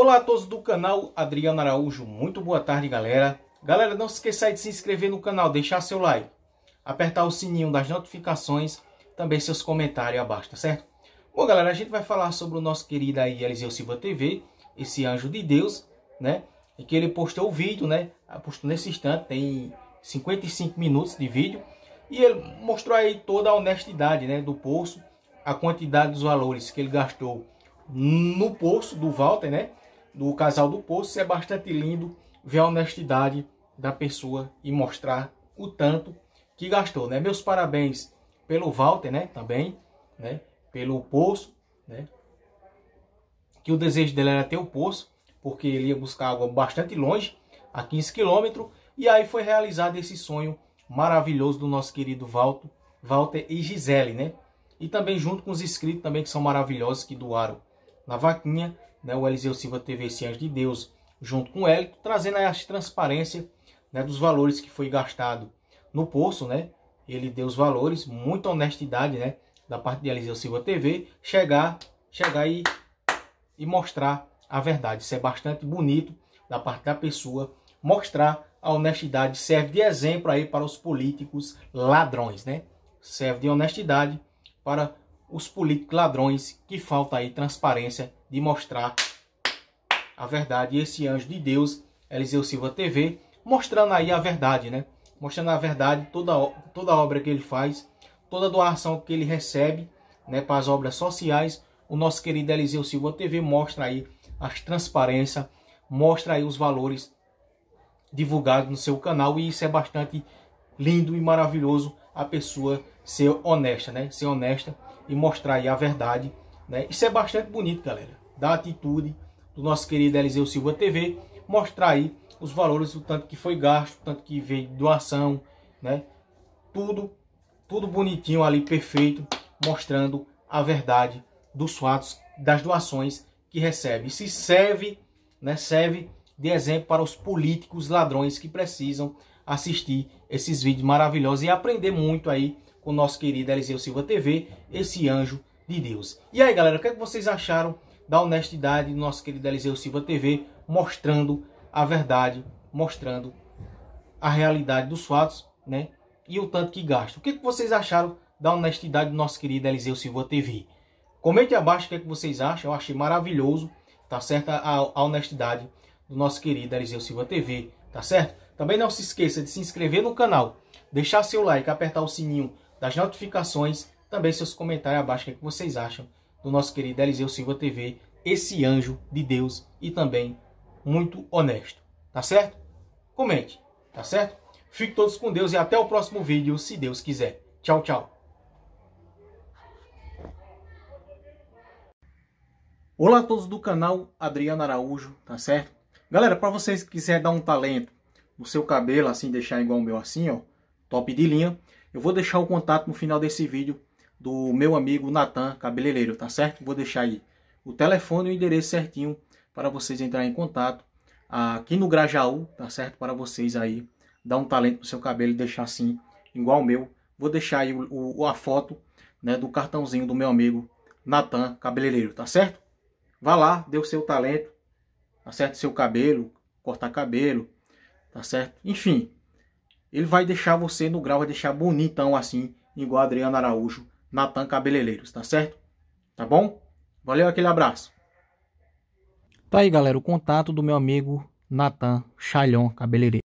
Olá a todos do canal Adriano Araújo, muito boa tarde galera. Galera, não se esqueça de se inscrever no canal, deixar seu like, apertar o sininho das notificações, também seus comentários abaixo, tá certo? Bom galera, a gente vai falar sobre o nosso querido aí Eliseu Silva TV, esse anjo de Deus, né? E que ele postou o vídeo, né? Postou nesse instante, tem 55 minutos de vídeo. E ele mostrou aí toda a honestidade né, do poço, a quantidade dos valores que ele gastou no poço do Walter, né? do casal do Poço é bastante lindo ver a honestidade da pessoa e mostrar o tanto que gastou, né? Meus parabéns pelo Walter, né? Também, né? Pelo Poço, né? Que o desejo dele era ter o Poço, porque ele ia buscar água bastante longe, a 15 quilômetros, e aí foi realizado esse sonho maravilhoso do nosso querido Walter, Walter e Gisele, né? E também junto com os inscritos também que são maravilhosos que doaram na vaquinha né, o Eliseu Silva TV esse de Deus junto com o Hélio, trazendo a transparência né, dos valores que foi gastado no poço, né? Ele deu os valores, muita honestidade, né? Da parte de Eliseu Silva TV, chegar, chegar e, e mostrar a verdade. Isso é bastante bonito da parte da pessoa, mostrar a honestidade. Serve de exemplo aí para os políticos ladrões, né? Serve de honestidade para os políticos ladrões que falta aí transparência de mostrar a verdade. E esse anjo de Deus, Eliseu Silva TV, mostrando aí a verdade, né? Mostrando a verdade, toda, toda obra que ele faz, toda doação que ele recebe né, para as obras sociais. O nosso querido Eliseu Silva TV mostra aí as transparências, mostra aí os valores divulgados no seu canal e isso é bastante lindo e maravilhoso a pessoa ser honesta, né? Ser honesta e mostrar aí a verdade. Né? Isso é bastante bonito, galera, da atitude do nosso querido Eliseu Silva TV, mostrar aí os valores, o tanto que foi gasto, o tanto que veio de doação, né? Tudo, tudo bonitinho ali, perfeito, mostrando a verdade dos fatos, das doações que recebe. Se serve, né? Serve de exemplo para os políticos ladrões que precisam assistir esses vídeos maravilhosos e aprender muito aí com o nosso querido Eliseu Silva TV, esse anjo de Deus. E aí, galera, o que, é que vocês acharam da honestidade do nosso querido Eliseu Silva TV, mostrando a verdade, mostrando a realidade dos fatos, né? E o tanto que gasta. O que, é que vocês acharam da honestidade do nosso querido Eliseu Silva TV? Comente abaixo o que, é que vocês acham. Eu achei maravilhoso, tá certo? A, a honestidade do nosso querido Eliseu Silva TV, tá certo? Também não se esqueça de se inscrever no canal, deixar seu like, apertar o sininho das notificações, também seus comentários abaixo, o que, é que vocês acham do nosso querido Eliseu Silva TV, esse anjo de Deus e também muito honesto, tá certo? Comente, tá certo? Fiquem todos com Deus e até o próximo vídeo, se Deus quiser. Tchau, tchau. Olá a todos do canal Adriano Araújo, tá certo? Galera, para vocês que quiserem dar um talento no seu cabelo, assim, deixar igual o meu assim, ó, top de linha, eu vou deixar o contato no final desse vídeo do meu amigo Natan Cabeleireiro, tá certo? Vou deixar aí o telefone e o endereço certinho para vocês entrarem em contato aqui no Grajaú, tá certo? Para vocês aí dar um talento no seu cabelo e deixar assim, igual o meu. Vou deixar aí o, o, a foto né, do cartãozinho do meu amigo Natan Cabeleireiro, tá certo? Vá lá, dê o seu talento, tá certo? Seu cabelo, cortar cabelo, tá certo? Enfim, ele vai deixar você no grau, vai deixar bonitão assim, igual Adriano Araújo, Natan Cabeleireiros, tá certo? Tá bom? Valeu, aquele abraço. Tá aí, galera, o contato do meu amigo Natan Chalhon Cabeleireiro.